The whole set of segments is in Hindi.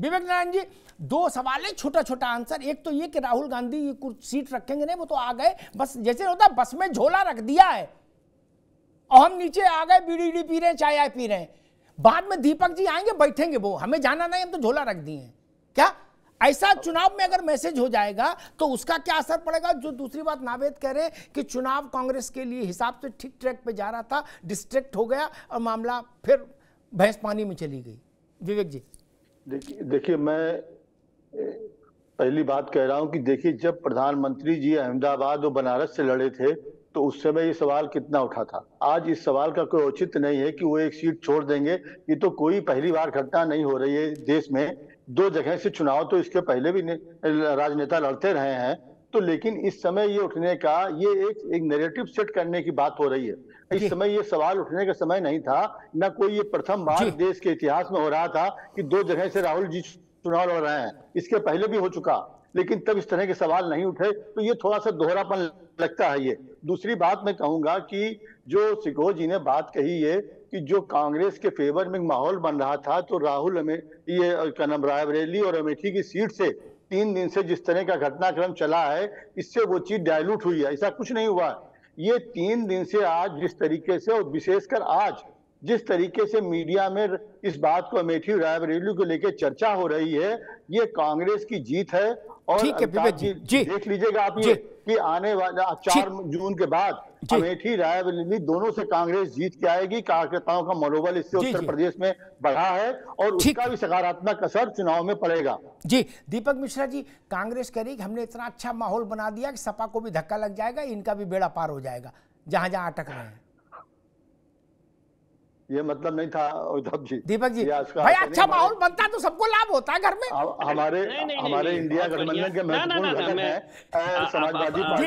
विवेक नारायण जी दो सवाल है छोटा छोटा आंसर एक तो ये कि राहुल गांधी कुछ सीट रखेंगे नहीं वो तो आ गए बस जैसे होता बस में झोला रख दिया है और हम नीचे आ गए बीड़ी पी रहे हैं चाय आय पी रहे हैं बाद में दीपक जी आएंगे बैठेंगे वो हमें जाना नहीं हम तो झोला रख दिए क्या ऐसा चुनाव में अगर मैसेज हो जाएगा तो उसका क्या असर पड़ेगा जो दूसरी बात नावेद कह रहे हैं कि चुनाव कांग्रेस के लिए हिसाब से ठीक ट्रैक पे जा रहा था डिस्ट्रैक्ट हो गया और मामला फिर भैंस पानी में चली गई विवेक जी देखिए मैं पहली बात कह रहा हूं कि देखिए जब प्रधानमंत्री जी अहमदाबाद और बनारस से लड़े थे तो उस समय ये सवाल कितना उठा था आज इस सवाल का कोई औचित्य नहीं है कि वो एक सीट छोड़ देंगे ये तो कोई पहली बार घटना नहीं हो रही है देश में दो जगह से चुनाव तो इसके पहले भी राजनेता लड़ते रहे हैं तो लेकिन इस समय ये उठने का ये एक एक नेगेटिव सेट करने की बात हो रही है इस समय ये सवाल उठने का समय नहीं था न कोई ये प्रथम बार देश के इतिहास में हो रहा था कि दो जगह से राहुल जी चुनाव लड़ रहे हैं इसके पहले भी हो चुका लेकिन तब इस तरह के सवाल नहीं उठे तो ये थोड़ा सा दोहरापन लगता है ये दूसरी बात मैं कहूंगा कि जो सिकोह जी ने बात कही है कि जो कांग्रेस के फेवर में माहौल बन रहा था तो राहुल हमें ये क्या नाम रायबरेली और अमेठी की सीट से तीन दिन से जिस तरह का घटनाक्रम चला है इससे वो चीज डायलूट हुई है ऐसा कुछ नहीं हुआ है ये तीन दिन से आज जिस तरीके से और विशेषकर आज जिस तरीके से मीडिया में इस बात को अमेठी रायबरेली को लेकर चर्चा हो रही है ये कांग्रेस की जीत है और जी, देख लीजिएगा आप ये कि आने वाला चार जून के बाद अमेठी रायबरेली दोनों से कांग्रेस जीत के आएगी कार्यकर्ताओं का मनोबल इससे उत्तर प्रदेश में बढ़ा है और उसका भी सकारात्मक असर चुनाव में पड़ेगा जी दीपक मिश्रा जी कांग्रेस कह रही हमने इतना अच्छा माहौल बना दिया कि सपा को भी धक्का लग जाएगा इनका भी बेड़ा पार हो जाएगा जहां जहां अटक रहे हैं ये मतलब नहीं था उद्धव जी दीपक जी भाई अच्छा माहौल बनता तो सबको लाभ होता है घर में हमारे हमारे इंडिया तो गठबंधन के महत्वपूर्ण घटक है समाजवादी पार्टी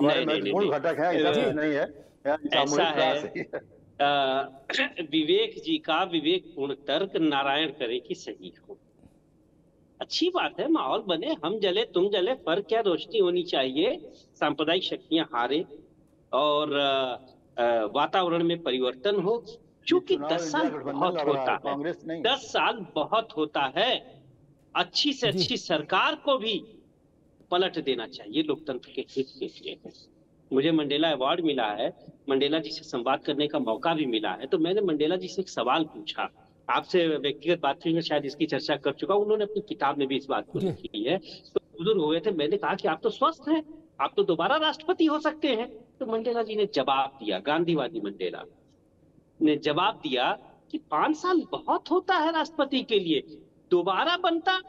हमारे महत्वपूर्ण घटक है नहीं है विवेक जी का विवेक पूर्ण तर्क नारायण करे की सही हो अच्छी बात है माहौल बने हम जले तुम जले पर क्या रोशनी होनी चाहिए सांप्रदायिक शक्तियां हारे और वातावरण में परिवर्तन हो क्योंकि दस साल बहुत होता है दस साल बहुत होता है अच्छी से अच्छी सरकार को भी पलट देना चाहिए लोकतंत्र के हित के लिए मुझे मंडेला अवार्ड मिला है मंडेला जी से संवाद करने का मौका भी मिला है तो मैंने मंडेला जी से एक सवाल पूछा आपसे व्यक्तिगत बातचीत में शायद इसकी चर्चा कर चुका उन्होंने अपनी किताब में भी इस बात को लिखी है तो बुजुर्ग हुए थे मैंने कहा कि आप तो स्वस्थ हैं आप तो दोबारा राष्ट्रपति हो सकते हैं तो मंडेला जी ने जवाब दिया गांधीवादी मंडेला ने जवाब दिया कि पांच साल बहुत होता है राष्ट्रपति के लिए दोबारा बनता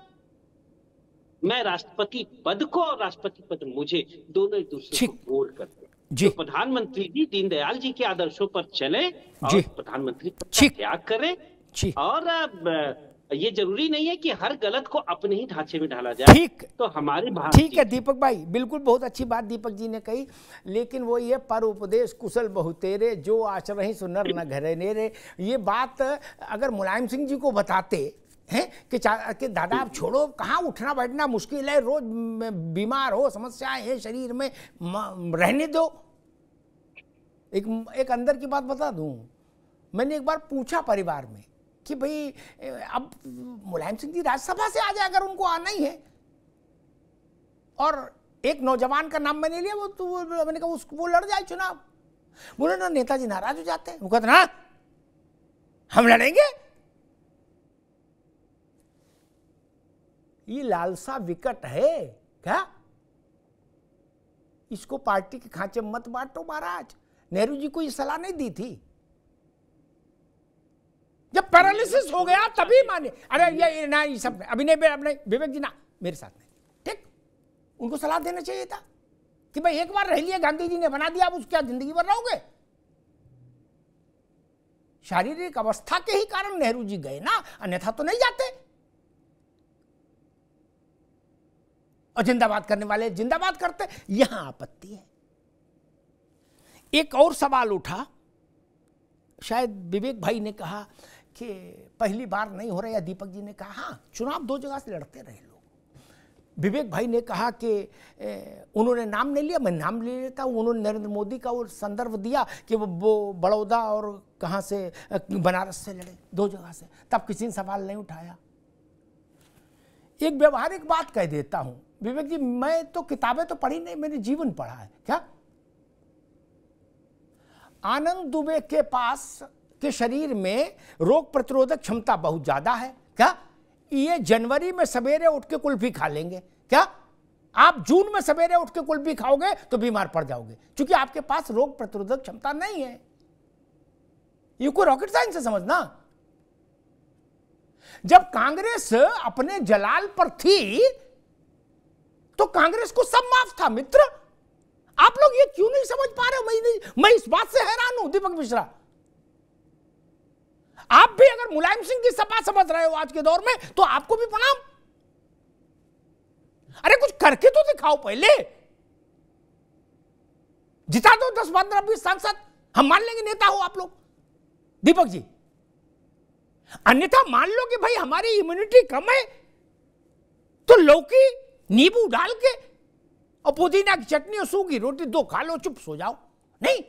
मैं राष्ट्रपति पद को और राष्ट्रपति पद मुझे दोनों एक दूसरे को बोर करते जी तो प्रधानमंत्री जी दीनदयाल जी के आदर्शों पर चले और प्रधानमंत्री त्याग करें और ये जरूरी नहीं है कि हर गलत को अपने ही ढांचे में ढाला जाए ठीक तो हमारी ठीक है दीपक भाई बिल्कुल बहुत अच्छी बात दीपक जी ने कही लेकिन वो ये पर उपदेश कुशल बहुतेरे जो आचर सुनर न घरे रे ये बात अगर मुलायम सिंह जी को बताते हैं कि कि दादा आप छोड़ो कहाँ उठना बैठना मुश्किल है रोज बीमार हो समस्याएं है शरीर में रहने दो एक एक अंदर की बात बता दूं मैंने एक बार पूछा परिवार में कि भाई अब मुलायम सिंह जी राज्यसभा से आ जाए अगर उनको आना ही है और एक नौजवान का नाम मैंने लिया वो तो वो मैंने कहा उसको वो लड़ जाए चुनाव बोले ना नेताजी नाराज हो जाते हैं वो कहते ना हम लड़ेंगे ये लालसा विकट है क्या इसको पार्टी के खांचे मत बांटो महाराज नेहरू जी को ये सलाह नहीं दी थी जब पैरालिसिस हो गया तभी माने अरे ये ना ये सब अभिनय अपने विवेक जी ना मेरे साथ में ठीक उनको सलाह देना चाहिए था कि भाई एक बार रह लिया गांधी जी ने बना दिया अब उसके जिंदगी भर रहोगे शारीरिक अवस्था के ही कारण नेहरू जी गए ना अन्यथा तो नहीं जाते और जिंदाबाद करने वाले जिंदाबाद करते यहां आपत्ति है एक और सवाल उठा शायद विवेक भाई ने कहा कि पहली बार नहीं हो रहा या दीपक जी ने कहा हाँ चुनाव दो जगह से लड़ते रहे लोग विवेक भाई ने कहा कि उन्होंने नाम नहीं लिया मैं नाम ले लेता हूँ उन्होंने नरेंद्र मोदी का वो संदर्भ दिया कि वो वो बड़ौदा और कहाँ से बनारस से लड़े दो जगह से तब किसी ने सवाल नहीं उठाया एक व्यवहारिक बात कह देता हूँ विवेक जी मैं तो किताबें तो पढ़ी नहीं मैंने जीवन पढ़ा है क्या आनंद दुबे के पास कि शरीर में रोग प्रतिरोधक क्षमता बहुत ज़्यादा है क्या ये जनवरी में सवेरे उठ के कुल्फी खा लेंगे क्या आप जून में सवेरे उठ के कुल्फी खाओगे तो बीमार पड़ जाओगे क्योंकि आपके पास रोग प्रतिरोधक क्षमता नहीं है ये कोई रॉकेट साइंस से समझना जब कांग्रेस अपने जलाल पर थी तो कांग्रेस को सब माफ था मित्र आप लोग ये क्यों नहीं समझ पा रहे हो मैं नहीं मैं इस बात से हैरान हूं दीपक मिश्रा मुलायम सिंह की सपा समझ रहे हो आज के दौर में तो आपको भी प्रणाम अरे कुछ करके तो दिखाओ पहले जिता दो दस पंद्रह बीस सांसद हम मान लेंगे नेता हो आप लोग दीपक जी अन्यथा मान लो कि भाई हमारी इम्यूनिटी कम है तो लौकी नींबू डाल के और पुदीना की चटनी और सूखी रोटी दो खा लो चुप सो जाओ नहीं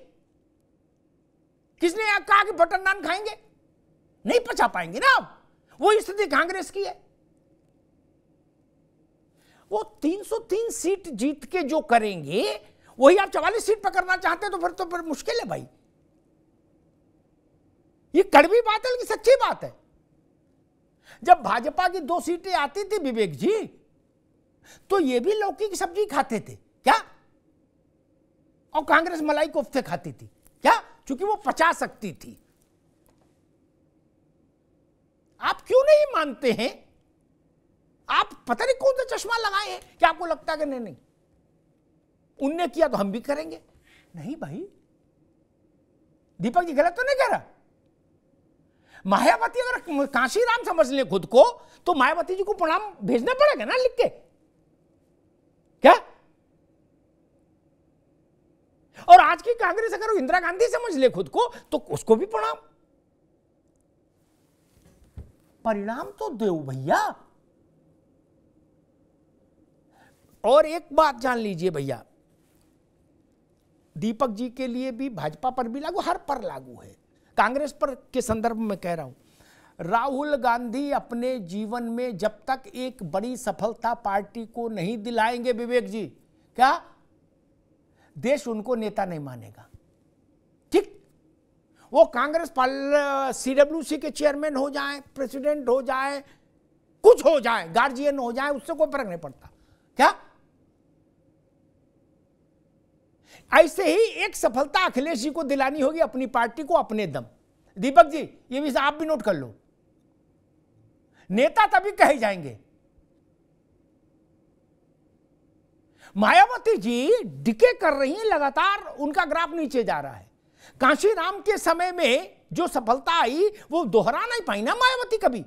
किसने कहा कि बटर नान खाएंगे नहीं पचा पाएंगे ना आप वो स्थिति कांग्रेस की है वो 303 सीट जीत के जो करेंगे वही आप चवालीस सीट पर करना चाहते हैं तो फिर तो फिर मुश्किल है भाई ये कड़वी बात है लेकिन सच्ची बात है जब भाजपा की दो सीटें आती थी विवेक जी तो ये भी लौकी की सब्जी खाते थे क्या और कांग्रेस मलाई कोफ्ते खाती थी क्या क्योंकि वो पचा सकती थी मानते हैं आप पता नहीं कौन सा चश्मा लगाए हैं क्या आपको लगता है कि नहीं नहीं उनने किया तो हम भी करेंगे नहीं भाई दीपक जी गलत तो नहीं कह रहा मायावती अगर राम समझ ले खुद को तो मायावती जी को प्रणाम भेजना पड़ेगा ना लिख के क्या और आज की कांग्रेस अगर इंदिरा गांधी समझ ले खुद को तो उसको भी प्रणाम परिणाम तो दे भैया और एक बात जान लीजिए भैया दीपक जी के लिए भी भाजपा पर भी लागू हर पर लागू है कांग्रेस पर के संदर्भ में कह रहा हूं राहुल गांधी अपने जीवन में जब तक एक बड़ी सफलता पार्टी को नहीं दिलाएंगे विवेक जी क्या देश उनको नेता नहीं मानेगा वो कांग्रेस सी के चेयरमैन हो जाए प्रेसिडेंट हो जाए कुछ हो जाए गार्जियन हो जाए उससे कोई फर्क नहीं पड़ता क्या ऐसे ही एक सफलता अखिलेश जी को दिलानी होगी अपनी पार्टी को अपने दम दीपक जी ये भी आप भी नोट कर लो नेता तभी कहे जाएंगे मायावती जी डिके कर रही हैं लगातार उनका ग्राफ नीचे जा रहा है काशी राम के समय में जो सफलता आई वो दोहरा नहीं पाई ना मायावती कभी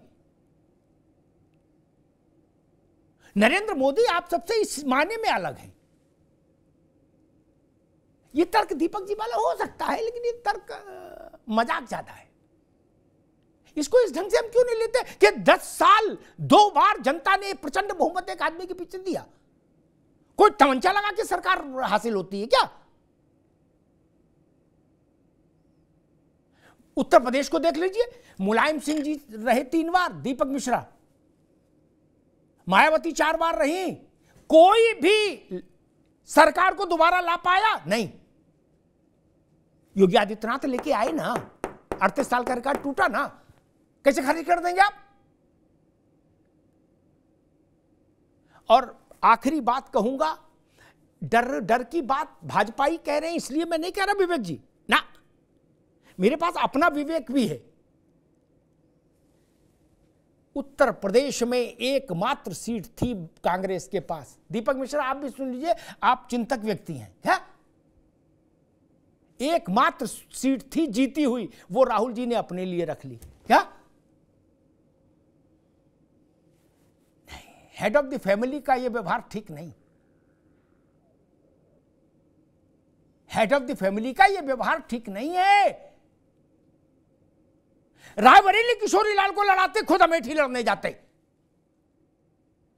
नरेंद्र मोदी आप सबसे इस माने में अलग हैं ये तर्क दीपक जी वाला हो सकता है लेकिन ये तर्क मजाक ज्यादा है इसको इस ढंग से हम क्यों नहीं लेते कि दस साल दो बार जनता ने प्रचंड बहुमत एक आदमी के पीछे दिया कोई तमंचा लगा के सरकार हासिल होती है क्या उत्तर प्रदेश को देख लीजिए मुलायम सिंह जी रहे तीन बार दीपक मिश्रा मायावती चार बार रही कोई भी सरकार को दोबारा ला पाया नहीं योगी आदित्यनाथ लेके आए ना अड़तीस साल का रिकॉर्ड टूटा ना कैसे खारिज कर देंगे आप और आखिरी बात कहूंगा डर डर की बात भाजपा ही कह रहे हैं इसलिए मैं नहीं कह रहा विवेक जी मेरे पास अपना विवेक भी है उत्तर प्रदेश में एकमात्र सीट थी कांग्रेस के पास दीपक मिश्रा आप भी सुन लीजिए आप चिंतक व्यक्ति हैं क्या एकमात्र सीट थी जीती हुई वो राहुल जी ने अपने लिए रख ली क्या हेड ऑफ द फैमिली का यह व्यवहार ठीक नहीं हेड ऑफ द फैमिली का यह व्यवहार ठीक नहीं है रायबरेली किशोरी लाल को लड़ाते खुद अमेठी लड़ने जाते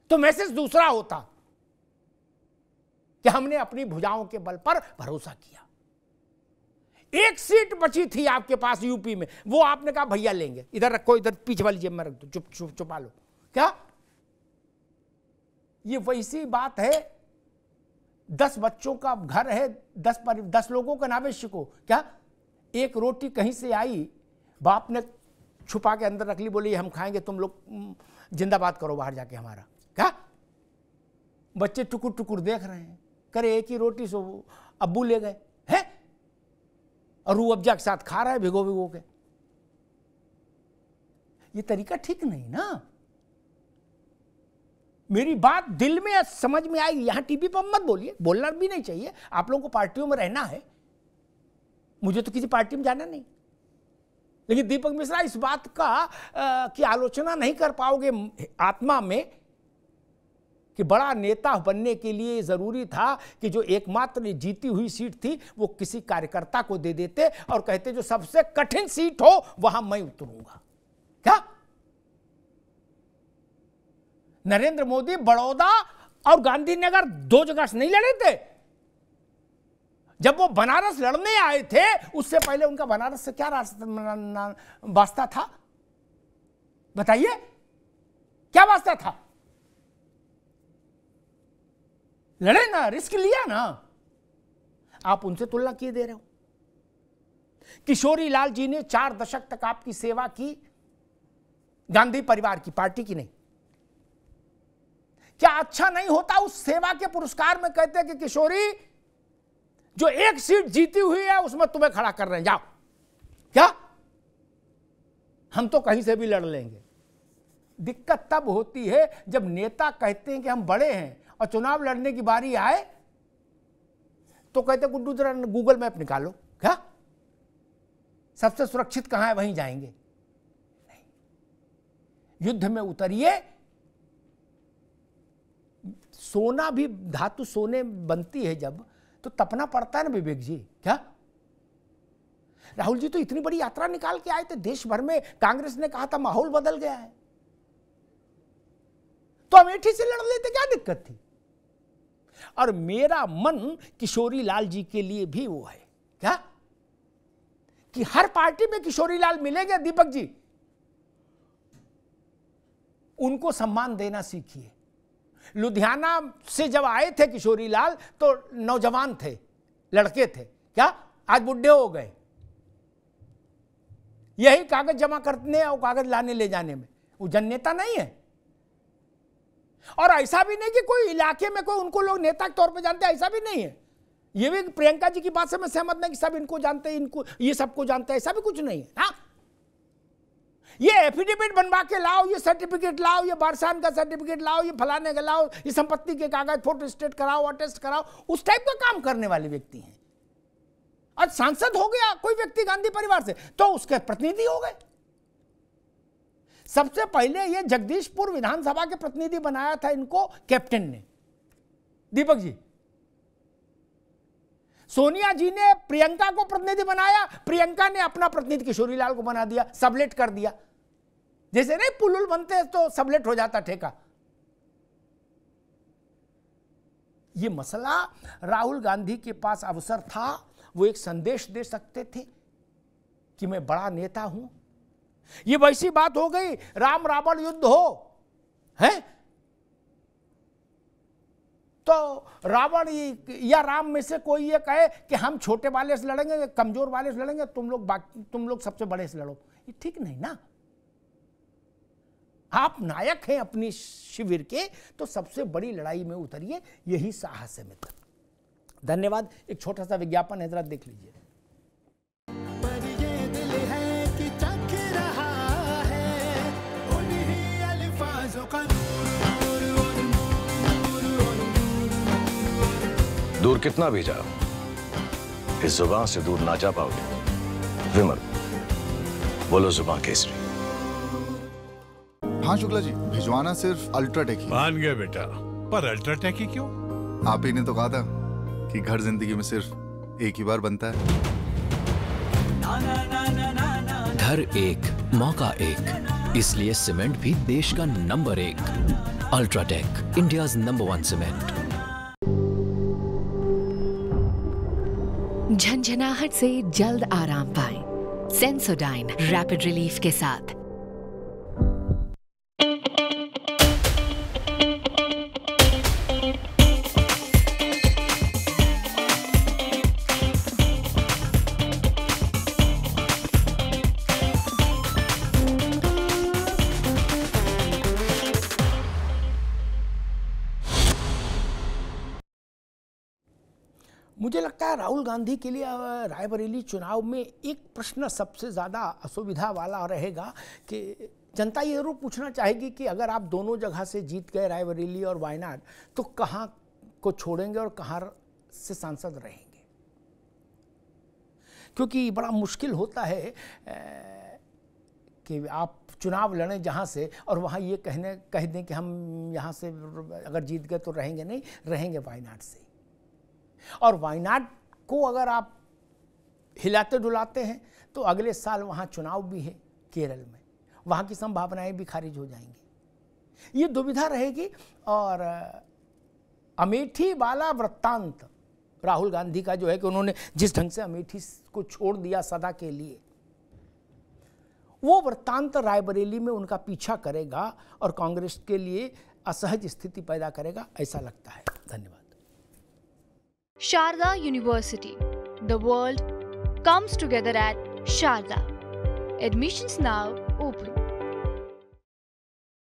तो मैसेज दूसरा होता कि हमने अपनी भुजाओं के बल पर भरोसा किया एक सीट बची थी आपके पास यूपी में वो आपने कहा भैया लेंगे इधर रखो इधर पीछे वाली जेब में रख दो चुप चुप चुपा लो क्या ये वैसी बात है दस बच्चों का घर है दस पर दस लोगों का नावेश को क्या एक रोटी कहीं से आई बाप ने छुपा के अंदर रख ली बोली हम खाएंगे तुम लोग जिंदाबाद करो बाहर जाके हमारा क्या बच्चे टुकुर टुकुर देख रहे हैं करे एक ही रोटी सो अब्बू ले गए हैं और वो अब्जा के साथ खा रहा है भिगो भिगो के ये तरीका ठीक नहीं ना मेरी बात दिल में समझ में आएगी यहां टीवी पर मत बोलिए बोलना भी नहीं चाहिए आप लोगों को पार्टियों में रहना है मुझे तो किसी पार्टी में जाना नहीं लेकिन दीपक मिश्रा इस बात का आ, की आलोचना नहीं कर पाओगे आत्मा में कि बड़ा नेता बनने के लिए ज़रूरी था कि जो एकमात्र जीती हुई सीट थी वो किसी कार्यकर्ता को दे देते और कहते जो सबसे कठिन सीट हो वहां मैं उतरूंगा क्या नरेंद्र मोदी बड़ौदा और गांधीनगर दो जगह से नहीं लड़े थे जब वो बनारस लड़ने आए थे उससे पहले उनका बनारस से क्या वास्ता था बताइए क्या वास्ता था लड़े ना रिस्क लिया ना आप उनसे तुलना किए दे रहे हो किशोरी लाल जी ने चार दशक तक आपकी सेवा की गांधी परिवार की पार्टी की नहीं क्या अच्छा नहीं होता उस सेवा के पुरस्कार में कहते कि किशोरी जो एक सीट जीती हुई है उसमें तुम्हें खड़ा कर रहे हैं जाओ क्या हम तो कहीं से भी लड़ लेंगे दिक्कत तब होती है जब नेता कहते हैं कि हम बड़े हैं और चुनाव लड़ने की बारी आए तो कहते गुड्डू जरा गूगल मैप निकालो क्या सबसे सुरक्षित कहां है वहीं जाएंगे नहीं युद्ध में उतरिए सोना भी धातु सोने बनती है जब तो तपना पड़ता है ना विवेक जी क्या राहुल जी तो इतनी बड़ी यात्रा निकाल के आए थे देश भर में कांग्रेस ने कहा था माहौल बदल गया है तो अमेठी से लड़ लेते क्या दिक्कत थी और मेरा मन किशोरी लाल जी के लिए भी वो है क्या कि हर पार्टी में किशोरी लाल मिलेंगे दीपक जी उनको सम्मान देना सीखिए लुधियाना से जब आए थे किशोरी लाल तो नौजवान थे लड़के थे क्या आज बुढ़े हो गए यही कागज जमा करने और कागज लाने ले जाने में वो जन नेता नहीं है और ऐसा भी नहीं कि कोई इलाके में कोई उनको लोग नेता के तौर पर जानते ऐसा भी नहीं है ये भी प्रियंका जी की बात से मैं सहमत नहीं कि सब इनको जानते हैं इनको ये सबको जानते हैं ऐसा भी कुछ नहीं है हाँ ये एफिडेविट बनवा के लाओ ये सर्टिफिकेट लाओ ये बारसान का सर्टिफिकेट लाओ ये फलाने का लाओ ये संपत्ति के कागज फोटो स्टेट कराओ अटेस्ट कराओ उस टाइप का काम करने वाले व्यक्ति हैं आज सांसद हो गया कोई व्यक्ति गांधी परिवार से तो उसके प्रतिनिधि हो गए सबसे पहले ये जगदीशपुर विधानसभा के प्रतिनिधि बनाया था इनको कैप्टन ने दीपक जी सोनिया जी ने प्रियंका को प्रतिनिधि बनाया प्रियंका ने अपना प्रतिनिधि किशोरी लाल को बना दिया सबलेट कर दिया जैसे नहीं पुल बनते तो सबलेट हो जाता ठेका ये मसला राहुल गांधी के पास अवसर था वो एक संदेश दे सकते थे कि मैं बड़ा नेता हूं ये वैसी बात हो गई राम रावण युद्ध हो हैं तो रावण या राम में से कोई ये कहे कि हम छोटे वाले से लड़ेंगे कमजोर वाले से लड़ेंगे तुम लोग बाकी तुम लोग सबसे बड़े से लड़ो ये ठीक नहीं ना आप नायक हैं अपनी शिविर के तो सबसे बड़ी लड़ाई में उतरिए यही साहस है मित्र धन्यवाद एक छोटा सा विज्ञापन है जरा देख लीजिए दूर कितना भी जाओ इस जुबान से दूर ना जा पाओगे विमल बोलो जुबान केसरी हाँ शुक्ला जी भिजवाना सिर्फ अल्ट्राटेक मान गए बेटा पर अल्ट्राटेक ही क्यों आप ही ने तो कहा था कि घर जिंदगी में सिर्फ एक ही बार बनता है घर एक मौका एक इसलिए सीमेंट भी देश का नंबर एक UltraTech India number one cement झंझनाहट से जल्द आराम पाएं सेंसोडाइन रैपिड रिलीफ के साथ गांधी के लिए रायबरेली चुनाव में एक प्रश्न सबसे ज़्यादा असुविधा वाला रहेगा कि जनता ये जरूर पूछना चाहेगी कि अगर आप दोनों जगह से जीत गए रायबरेली और वायनाड तो कहाँ को छोड़ेंगे और कहाँ से सांसद रहेंगे क्योंकि बड़ा मुश्किल होता है कि आप चुनाव लड़ें जहाँ से और वहाँ ये कहने कह दें कि हम यहाँ से अगर जीत गए तो रहेंगे नहीं रहेंगे वायनाड से और वायनाड को अगर आप हिलाते डुलाते हैं तो अगले साल वहाँ चुनाव भी है केरल में वहाँ की संभावनाएं भी खारिज हो जाएंगी ये दुविधा रहेगी और अमेठी वाला वृत्तांत राहुल गांधी का जो है कि उन्होंने जिस ढंग से अमेठी को छोड़ दिया सदा के लिए वो वृत्तांत रायबरेली में उनका पीछा करेगा और कांग्रेस के लिए असहज स्थिति पैदा करेगा ऐसा लगता है धन्यवाद Sharda University. The world comes together at Sharda. Admissions now open.